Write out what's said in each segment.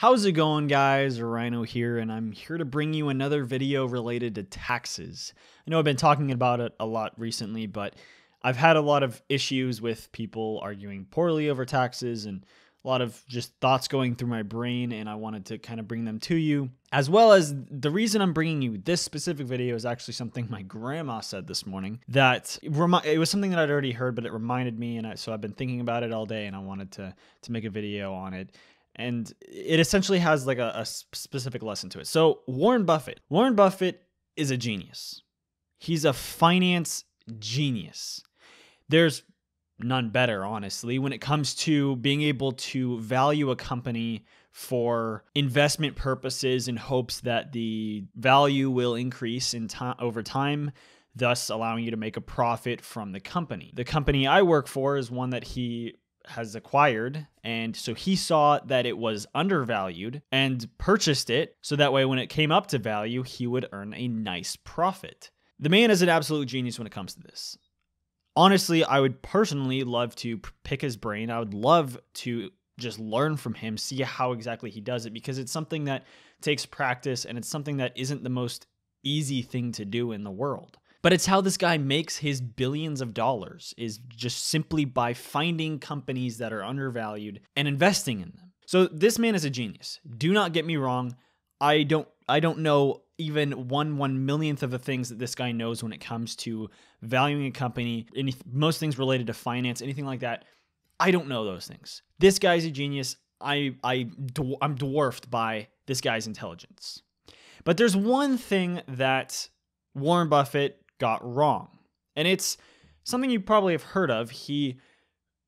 How's it going guys? Rhino here and I'm here to bring you another video related to taxes. I know I've been talking about it a lot recently, but I've had a lot of issues with people arguing poorly over taxes and a lot of just thoughts going through my brain and I wanted to kind of bring them to you. As well as the reason I'm bringing you this specific video is actually something my grandma said this morning that it was something that I'd already heard but it reminded me and I, so I've been thinking about it all day and I wanted to to make a video on it and it essentially has like a, a specific lesson to it. So Warren Buffett, Warren Buffett is a genius. He's a finance genius. There's none better, honestly, when it comes to being able to value a company for investment purposes in hopes that the value will increase in time over time thus allowing you to make a profit from the company. The company I work for is one that he has acquired. And so he saw that it was undervalued and purchased it so that way when it came up to value, he would earn a nice profit. The man is an absolute genius when it comes to this. Honestly, I would personally love to pick his brain. I would love to just learn from him, see how exactly he does it, because it's something that takes practice and it's something that isn't the most easy thing to do in the world. But it's how this guy makes his billions of dollars is just simply by finding companies that are undervalued and investing in them. So this man is a genius. Do not get me wrong. I don't I don't know even one one millionth of the things that this guy knows when it comes to valuing a company, any most things related to finance, anything like that. I don't know those things. This guy's a genius. I I I'm dwarfed by this guy's intelligence. But there's one thing that Warren Buffett got wrong. And it's something you probably have heard of. He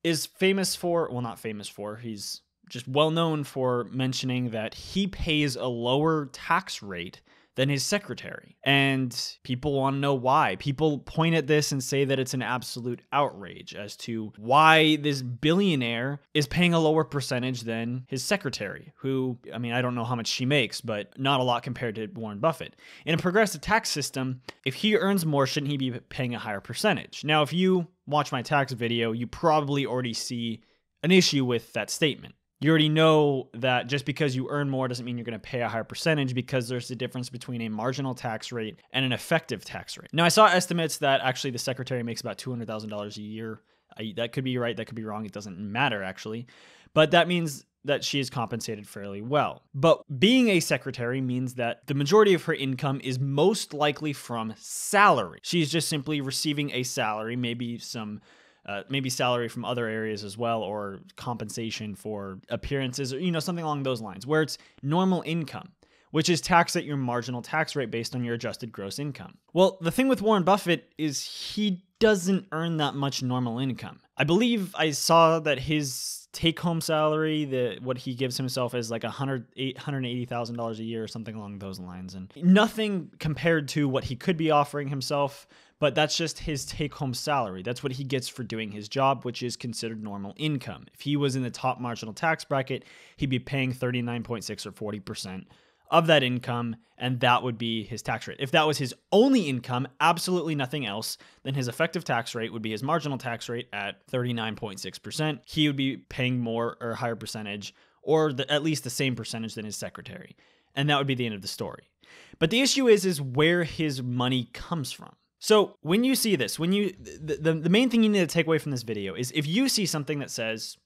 is famous for, well, not famous for, he's just well known for mentioning that he pays a lower tax rate than his secretary. And people want to know why. People point at this and say that it's an absolute outrage as to why this billionaire is paying a lower percentage than his secretary, who, I mean, I don't know how much she makes, but not a lot compared to Warren Buffett. In a progressive tax system, if he earns more, shouldn't he be paying a higher percentage? Now, if you watch my tax video, you probably already see an issue with that statement you already know that just because you earn more doesn't mean you're going to pay a higher percentage because there's a difference between a marginal tax rate and an effective tax rate. Now, I saw estimates that actually the secretary makes about $200,000 a year. I, that could be right, that could be wrong. It doesn't matter, actually. But that means that she is compensated fairly well. But being a secretary means that the majority of her income is most likely from salary. She's just simply receiving a salary, maybe some uh, maybe salary from other areas as well, or compensation for appearances, or you know something along those lines, where it's normal income, which is taxed at your marginal tax rate based on your adjusted gross income. Well, the thing with Warren Buffett is he doesn't earn that much normal income. I believe I saw that his take-home salary, the what he gives himself is like hundred eight hundred eighty thousand dollars a year or something along those lines and nothing compared to what he could be offering himself but that's just his take home salary. That's what he gets for doing his job, which is considered normal income. If he was in the top marginal tax bracket, he'd be paying 39.6 or 40% of that income, and that would be his tax rate. If that was his only income, absolutely nothing else, then his effective tax rate would be his marginal tax rate at 39.6%. He would be paying more or higher percentage, or the, at least the same percentage than his secretary. And that would be the end of the story. But the issue is is where his money comes from. So when you see this, when you the, the, the, main thing you need to take away from this video is if you see something that says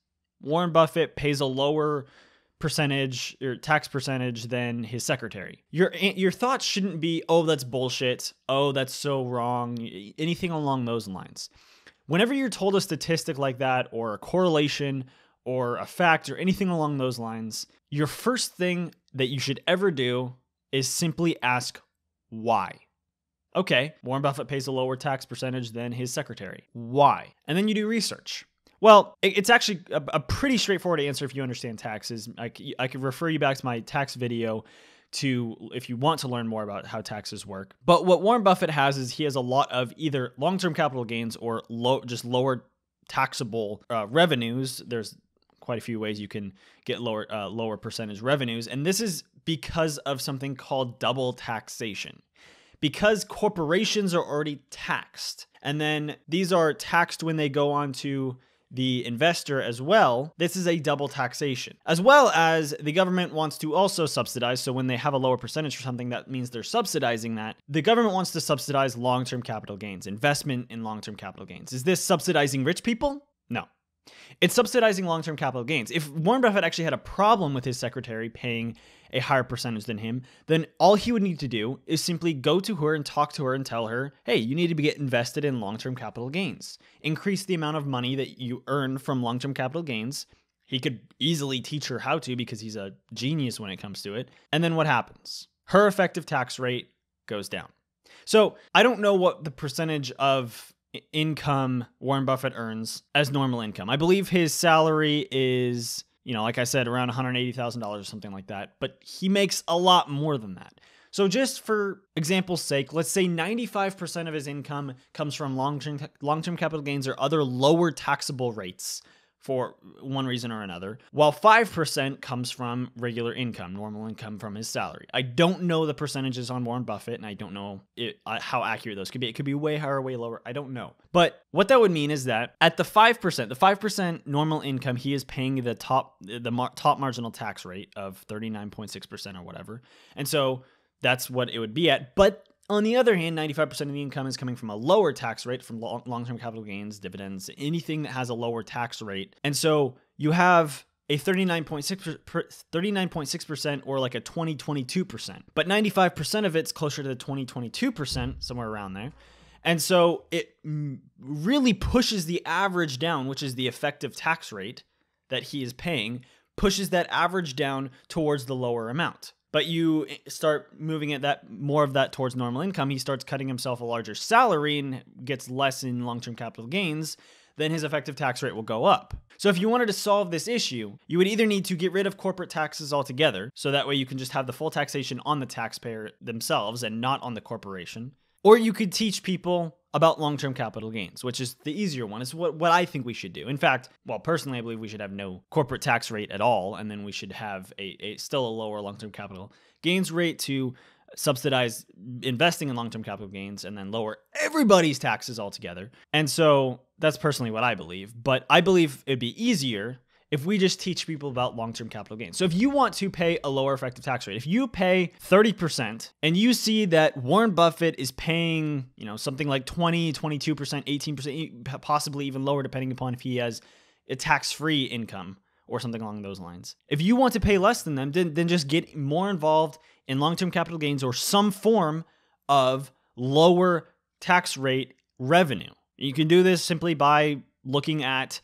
Warren Buffett pays a lower percentage or tax percentage than his secretary. Your eh, your thoughts shouldn't be, "Oh, that's bullshit. Oh, that's so wrong." Anything along those lines. Whenever you're told a statistic like that or a correlation or a fact or anything along those lines, your first thing that you should ever do is simply ask why okay, Warren Buffett pays a lower tax percentage than his secretary. Why? And then you do research. Well, it's actually a, pretty straightforward answer if you understand taxes. I, could refer you back to my tax video to if you want to learn more about how taxes work. But what Warren Buffett has is he has a lot of either long-term capital gains or low, just lower taxable uh, revenues. There's quite a few ways you can get lower uh, lower percentage revenues, and this is because of something called double taxation because corporations are already taxed. And then these are taxed when they go on to the investor as well, this is a double taxation. As well as the government wants to also subsidize. So when they have a lower percentage for something, that means they're subsidizing that. The government wants to subsidize long term capital gains, investment in long term capital gains. Is this subsidizing rich people? No. It's subsidizing long term capital gains. If Warren Buffett actually had a problem with his secretary paying a higher percentage than him, then all he would need to do is simply go to her and talk to her and tell her, hey, you need to get invested in long term capital gains. Increase the amount of money that you earn from long term capital gains. He could easily teach her how to because he's a genius when it comes to it. And then what happens? Her effective tax rate goes down. So I don't know what the percentage of income Warren Buffett earns as normal income. I believe his salary is, you know, like I said, around $180,000 or something like that, but he makes a lot more than that. So, just for example's sake, let's say 95% of his income comes from long term capital gains or other lower taxable rates for one reason or another, while 5% comes from regular income, normal income from his salary. I don't know the percentages on Warren Buffett, and I don't know it, uh, how accurate those could be. It could be way higher, way lower. I don't know. But what that would mean is that at the 5%, the 5% normal income, he is paying the top the mar top marginal tax rate of 39.6% or whatever. And so that's what it would be at. But on the other hand, 95% of the income is coming from a lower tax rate from long term capital gains, dividends, anything that has a lower tax rate. And so you have a 39.6% or like a 20 22%. But 95% of it's closer to the 20 22%, somewhere around there. And so it really pushes the average down, which is the effective tax rate that he is paying, pushes that average down towards the lower amount but you eh, start moving it that more of that towards normal income, he starts cutting himself a larger salary and gets less in long-term capital gains, then his effective tax rate will go up. So if you wanted to solve this issue, you would either need to get rid of corporate taxes altogether, so that way you can just have the full taxation on the taxpayer themselves and not on the corporation, or you could teach people about long term capital gains, which is the easier one. It's what, what I think we should do. In fact, well, personally, I believe we should have no corporate tax rate at all, and then we should have a, a still a lower long term capital gains rate to subsidize investing in long term capital gains and then lower everybody's taxes altogether. And so that's personally what I believe. But I believe it'd be easier if we just teach people about long-term capital gains. So if you want to pay a lower effective tax rate, if you pay 30% and you see that Warren Buffett is paying, you know, something like 20, 22%, 18%, possibly even lower depending upon if he has a tax-free income or something along those lines. If you want to pay less than them, then, then just get more involved in long-term capital gains or some form of lower tax rate revenue. You can do this simply by looking at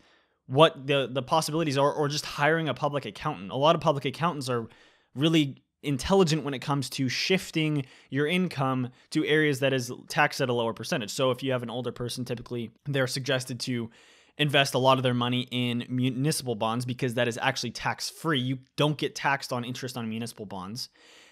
what the the possibilities are or just hiring a public accountant. A lot of public accountants are really intelligent when it comes to shifting your income to areas that is taxed at a lower percentage. So if you have an older person, typically they're suggested to invest a lot of their money in municipal bonds because that is actually tax free. You don't get taxed on interest on municipal bonds.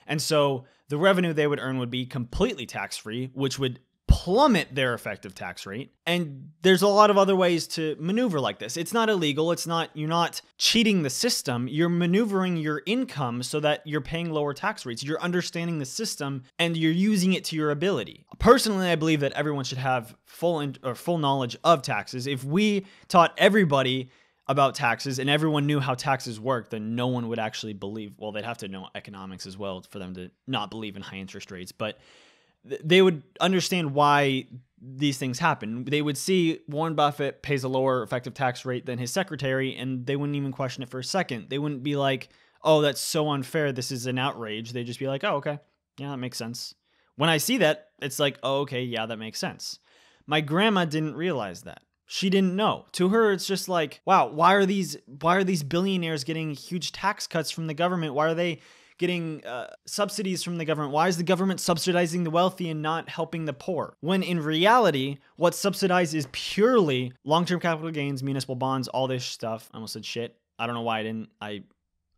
And so the revenue they would earn would be completely tax free, which would plummet their effective tax rate. And there's a lot of other ways to maneuver like this. It's not illegal. It's not, you're not cheating the system. You're maneuvering your income so that you're paying lower tax rates. You're understanding the system and you're using it to your ability. Personally, I believe that everyone should have full in, or full knowledge of taxes. If we taught everybody about taxes and everyone knew how taxes work, then no one would actually believe. Well, they'd have to know economics as well for them to not believe in high interest rates. But they would understand why these things happen. They would see Warren Buffett pays a lower effective tax rate than his secretary, and they wouldn't even question it for a second. They wouldn't be like, oh, that's so unfair. This is an outrage. They'd just be like, oh, okay. Yeah, that makes sense. When I see that, it's like, oh, okay. Yeah, that makes sense. My grandma didn't realize that. She didn't know. To her, it's just like, wow, why are these why are these billionaires getting huge tax cuts from the government? Why are they getting uh, subsidies from the government? Why is the government subsidizing the wealthy and not helping the poor? When in reality, what's subsidized is purely long term capital gains, municipal bonds, all this stuff. I almost said shit. I don't know why I didn't. I,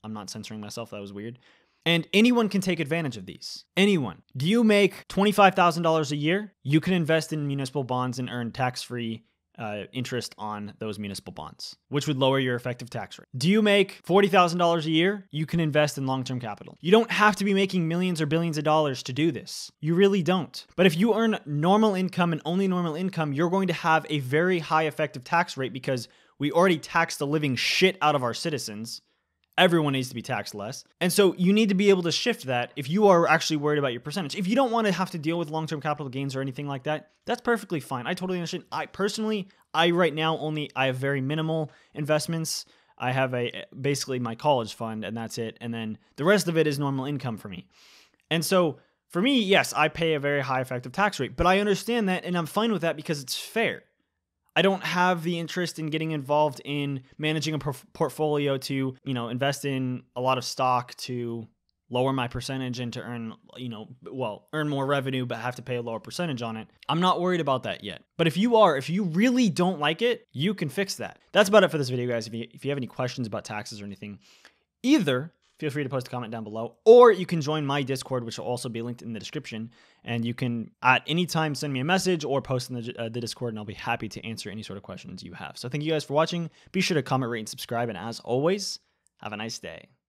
I'm not censoring myself. That was weird. And anyone can take advantage of these. Anyone. Do you make $25,000 a year? You can invest in municipal bonds and earn tax free uh, interest on those municipal bonds, which would lower your effective tax rate. Do you make $40,000 a year? You can invest in long term capital. You don't have to be making millions or billions of dollars to do this. You really don't. But if you earn normal income and only normal income, you're going to have a very high effective tax rate because we already tax the living shit out of our citizens everyone needs to be taxed less. And so you need to be able to shift that if you are actually worried about your percentage. If you don't want to have to deal with long term capital gains or anything like that, that's perfectly fine. I totally understand. I personally, I right now only, I have very minimal investments. I have a basically my college fund and that's it. And then the rest of it is normal income for me. And so for me, yes, I pay a very high effective tax rate, but I understand that and I'm fine with that because it's fair. I don't have the interest in getting involved in managing a portfolio to, you know, invest in a lot of stock to lower my percentage and to earn, you know, well, earn more revenue but have to pay a lower percentage on it. I'm not worried about that yet. But if you are, if you really don't like it, you can fix that. That's about it for this video, guys. If you, if you have any questions about taxes or anything, either feel free to post a comment down below. Or you can join my Discord, which will also be linked in the description. And you can at any time send me a message or post in the, uh, the Discord, and I'll be happy to answer any sort of questions you have. So thank you guys for watching. Be sure to comment, rate, and subscribe. And as always, have a nice day.